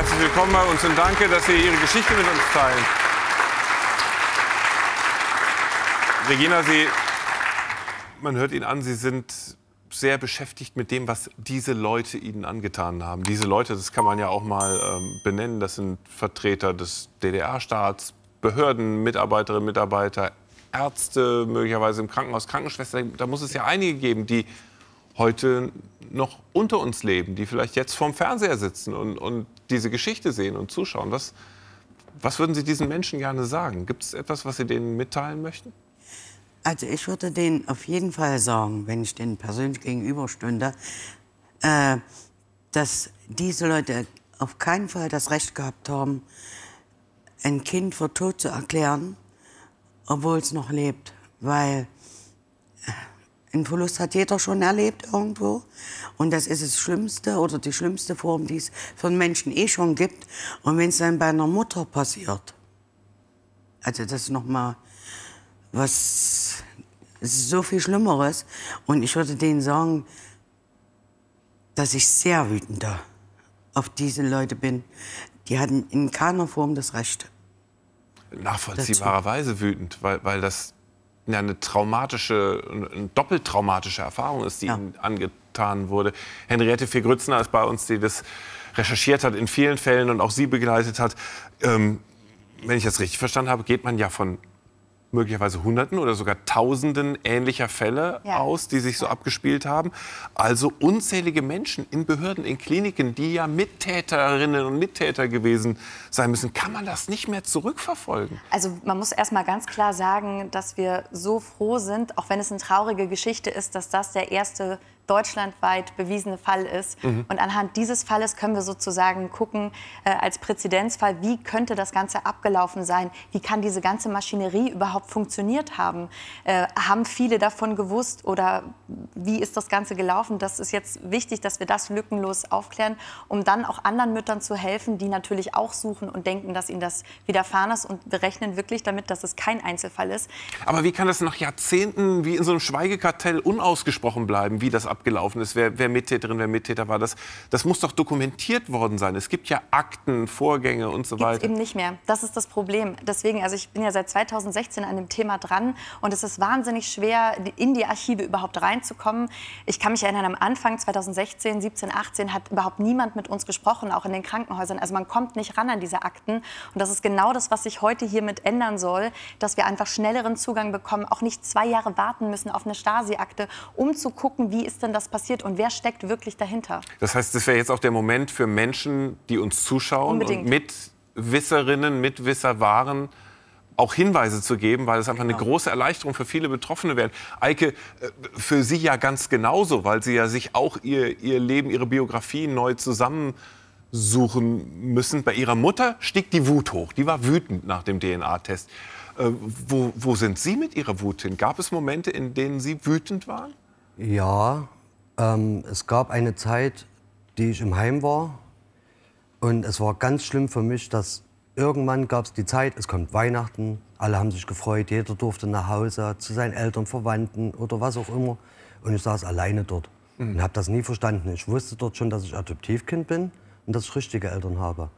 Herzlich willkommen bei uns und danke, dass Sie Ihre Geschichte mit uns teilen. Regina, Sie, man hört Ihnen an, Sie sind sehr beschäftigt mit dem, was diese Leute Ihnen angetan haben. Diese Leute, das kann man ja auch mal ähm, benennen, das sind Vertreter des DDR-Staats, Behörden, Mitarbeiterinnen, Mitarbeiter, Ärzte, möglicherweise im Krankenhaus, Krankenschwestern. Da muss es ja einige geben, die heute noch unter uns leben, die vielleicht jetzt vorm Fernseher sitzen und, und diese Geschichte sehen und zuschauen. Was, was würden Sie diesen Menschen gerne sagen? Gibt es etwas, was Sie denen mitteilen möchten? Also ich würde denen auf jeden Fall sagen, wenn ich denen persönlich gegenüberstünde, äh, dass diese Leute auf keinen Fall das Recht gehabt haben, ein Kind für tot zu erklären, obwohl es noch lebt. Weil äh, ein Verlust hat jeder schon erlebt irgendwo. Und das ist das Schlimmste oder die schlimmste Form, die es für einen Menschen eh schon gibt. Und wenn es dann bei einer Mutter passiert, also das ist nochmal was, so viel Schlimmeres. Und ich würde denen sagen, dass ich sehr wütender auf diese Leute bin. Die hatten in keiner Form das Recht. Nachvollziehbarerweise wütend, weil, weil das eine traumatische, eine doppelt traumatische Erfahrung ist, die ja. ihnen angetan wurde. Henriette Viergrützner ist bei uns, die das recherchiert hat in vielen Fällen und auch sie begleitet hat. Ähm, wenn ich das richtig verstanden habe, geht man ja von möglicherweise Hunderten oder sogar Tausenden ähnlicher Fälle ja. aus, die sich so abgespielt haben. Also unzählige Menschen in Behörden, in Kliniken, die ja Mittäterinnen und Mittäter gewesen sein müssen. Kann man das nicht mehr zurückverfolgen? Also man muss erst mal ganz klar sagen, dass wir so froh sind, auch wenn es eine traurige Geschichte ist, dass das der erste deutschlandweit bewiesene Fall ist. Mhm. Und anhand dieses Falles können wir sozusagen gucken, äh, als Präzedenzfall, wie könnte das Ganze abgelaufen sein? Wie kann diese ganze Maschinerie überhaupt funktioniert haben? Äh, haben viele davon gewusst oder wie ist das Ganze gelaufen? Das ist jetzt wichtig, dass wir das lückenlos aufklären, um dann auch anderen Müttern zu helfen, die natürlich auch suchen und denken, dass ihnen das widerfahren ist. Und berechnen wirklich damit, dass es kein Einzelfall ist. Aber wie kann das nach Jahrzehnten wie in so einem Schweigekartell unausgesprochen bleiben, wie das ab abgelaufen ist, wer, wer Mittäterin, wer Mittäter war. Das, das muss doch dokumentiert worden sein. Es gibt ja Akten, Vorgänge und so Gibt's weiter. eben nicht mehr. Das ist das Problem. Deswegen, also ich bin ja seit 2016 an dem Thema dran und es ist wahnsinnig schwer, in die Archive überhaupt reinzukommen. Ich kann mich erinnern, am Anfang 2016, 17, 18 hat überhaupt niemand mit uns gesprochen, auch in den Krankenhäusern. Also man kommt nicht ran an diese Akten. Und das ist genau das, was sich heute hiermit ändern soll, dass wir einfach schnelleren Zugang bekommen, auch nicht zwei Jahre warten müssen auf eine Stasi-Akte, um zu gucken, wie ist denn denn das passiert und wer steckt wirklich dahinter? Das heißt, das wäre jetzt auch der Moment für Menschen, die uns zuschauen Unbedingt. und Mitwisserinnen, Mitwisser waren, auch Hinweise zu geben, weil es einfach genau. eine große Erleichterung für viele Betroffene wäre. Eike, äh, für Sie ja ganz genauso, weil Sie ja sich auch ihr, ihr Leben, Ihre Biografie neu zusammensuchen müssen. Bei Ihrer Mutter stieg die Wut hoch. Die war wütend nach dem DNA-Test. Äh, wo, wo, sind Sie mit Ihrer Wut hin? Gab es Momente, in denen Sie wütend waren? Ja, ähm, es gab eine Zeit, die ich im Heim war. Und es war ganz schlimm für mich, dass irgendwann gab es die Zeit, es kommt Weihnachten, alle haben sich gefreut, jeder durfte nach Hause zu seinen Eltern, Verwandten oder was auch immer. Und ich saß alleine dort mhm. und habe das nie verstanden. Ich wusste dort schon, dass ich Adoptivkind bin und dass ich richtige Eltern habe.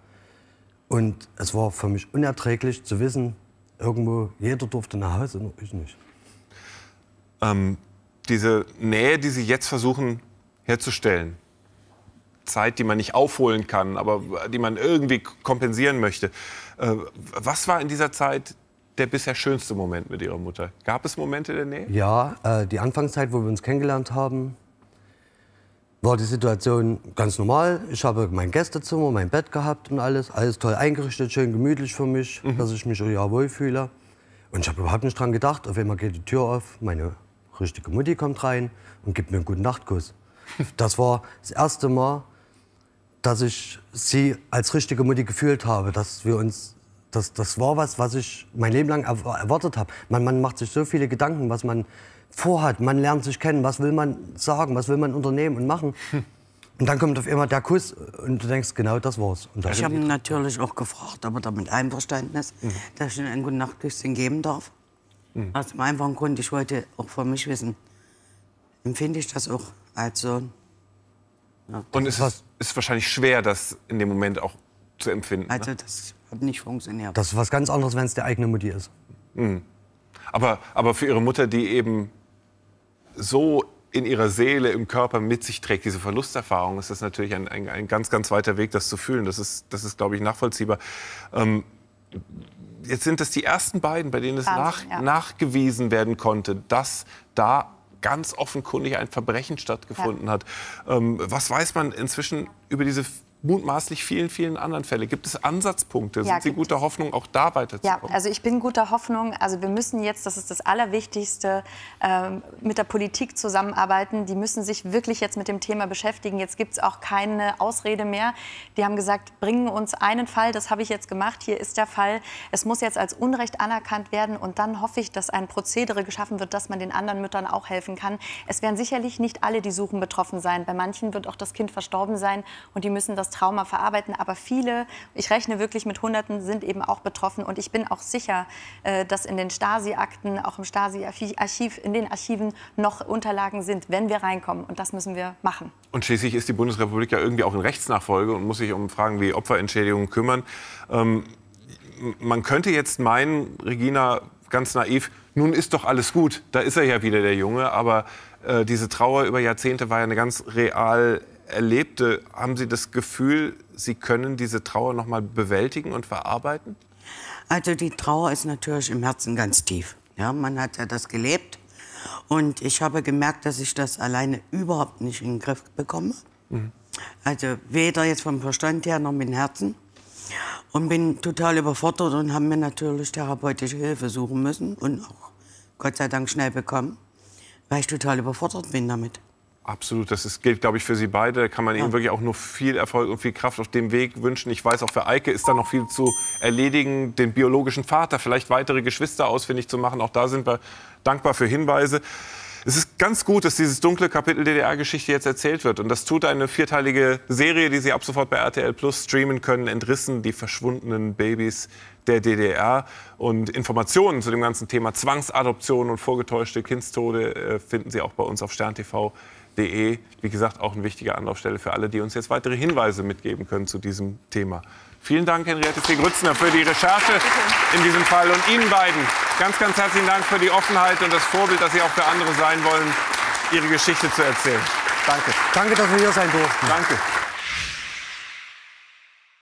Und es war für mich unerträglich zu wissen, irgendwo jeder durfte nach Hause, nur ich nicht. Ähm, diese Nähe, die Sie jetzt versuchen herzustellen, Zeit, die man nicht aufholen kann, aber die man irgendwie kompensieren möchte. Äh, was war in dieser Zeit der bisher schönste Moment mit Ihrer Mutter? Gab es Momente der Nähe? Ja, äh, die Anfangszeit, wo wir uns kennengelernt haben, war die Situation ganz normal. Ich habe mein Gästezimmer, mein Bett gehabt und alles. Alles toll eingerichtet, schön gemütlich für mich, mhm. dass ich mich ja wohlfühle. Und ich habe überhaupt nicht daran gedacht. Auf einmal geht die Tür auf, meine richtige Mutti kommt rein und gibt mir einen guten Nachtkuss. Das war das erste Mal, dass ich sie als richtige Mutti gefühlt habe, dass wir uns das, das war was, was ich mein Leben lang erwartet habe. Man, man macht sich so viele Gedanken, was man vorhat. Man lernt sich kennen, was will man sagen, was will man unternehmen und machen. Und dann kommt auf einmal der Kuss und du denkst, genau das war's. ich habe ihn natürlich auch gefragt, ob er damit einverstanden ist, mhm. dass ich ihm einen guten Nachtküsschen geben darf. Mhm. Aus dem einfachen Grund, ich wollte auch von mich wissen, empfinde ich das auch als Sohn. Ja, und es ist, ist, wahrscheinlich schwer, das in dem Moment auch zu empfinden. Ne? Also ne? das hat nicht funktioniert. Das ist was ganz anderes, wenn es der eigene Mutti ist. Mhm. Aber, aber für ihre Mutter, die eben so in ihrer Seele, im Körper mit sich trägt, diese Verlusterfahrung, ist das natürlich ein, ein, ein ganz, ganz weiter Weg, das zu fühlen. Das ist, das ist glaube ich, nachvollziehbar. Ähm, jetzt sind das die ersten beiden, bei denen es nach, ja. nachgewiesen werden konnte, dass da ganz offenkundig ein Verbrechen stattgefunden ja. hat. Ähm, was weiß man inzwischen über diese mutmaßlich vielen, vielen anderen Fälle. Gibt es Ansatzpunkte? Ja, Sind Sie guter Hoffnung, auch da weiterzukommen? Ja, also ich bin guter Hoffnung. Also wir müssen jetzt, das ist das Allerwichtigste, ähm, mit der Politik zusammenarbeiten. Die müssen sich wirklich jetzt mit dem Thema beschäftigen. Jetzt gibt es auch keine Ausrede mehr. Die haben gesagt, bringen uns einen Fall, das habe ich jetzt gemacht, hier ist der Fall. Es muss jetzt als Unrecht anerkannt werden und dann hoffe ich, dass ein Prozedere geschaffen wird, dass man den anderen Müttern auch helfen kann. Es werden sicherlich nicht alle, die suchen, betroffen sein. Bei manchen wird auch das Kind verstorben sein und die müssen das Trauma verarbeiten. Aber viele, ich rechne wirklich mit Hunderten, sind eben auch betroffen. Und ich bin auch sicher, äh, dass in den Stasi-Akten, auch im Stasi-Archiv, in den Archiven noch Unterlagen sind, wenn wir reinkommen. Und das müssen wir machen. Und schließlich ist die Bundesrepublik ja irgendwie auch in Rechtsnachfolge und muss sich um Fragen wie Opferentschädigung kümmern. Ähm, man könnte jetzt meinen, Regina, ganz naiv, nun ist doch alles gut, da ist er ja wieder der Junge, aber äh, diese Trauer über Jahrzehnte war ja eine ganz real Erlebte, haben Sie das Gefühl, Sie können diese Trauer noch mal bewältigen und verarbeiten? Also die Trauer ist natürlich im Herzen ganz tief. Ja, man hat ja das gelebt und ich habe gemerkt, dass ich das alleine überhaupt nicht in den Griff bekomme. Mhm. Also weder jetzt vom Verstand her noch mit dem Herzen. Und bin total überfordert und habe mir natürlich therapeutische Hilfe suchen müssen und auch Gott sei Dank schnell bekommen, weil ich total überfordert bin damit. Absolut, das ist, gilt, glaube ich, für Sie beide. Da kann man ja. Ihnen wirklich auch nur viel Erfolg und viel Kraft auf dem Weg wünschen. Ich weiß, auch für Eike ist da noch viel zu erledigen, den biologischen Vater, vielleicht weitere Geschwister ausfindig zu machen. Auch da sind wir dankbar für Hinweise. Es ist ganz gut, dass dieses dunkle Kapitel DDR-Geschichte jetzt erzählt wird. Und das tut eine vierteilige Serie, die Sie ab sofort bei RTL Plus streamen können, entrissen die verschwundenen Babys der DDR. Und Informationen zu dem ganzen Thema Zwangsadoption und vorgetäuschte Kindstode äh, finden Sie auch bei uns auf SternTV. De, wie gesagt, auch eine wichtige Anlaufstelle für alle, die uns jetzt weitere Hinweise mitgeben können zu diesem Thema. Vielen Dank, Henriette C. Grützner, für die Recherche in diesem Fall und Ihnen beiden ganz, ganz herzlichen Dank für die Offenheit und das Vorbild, dass Sie auch für andere sein wollen, Ihre Geschichte zu erzählen. Danke. Danke, dass wir hier sein durften. Danke.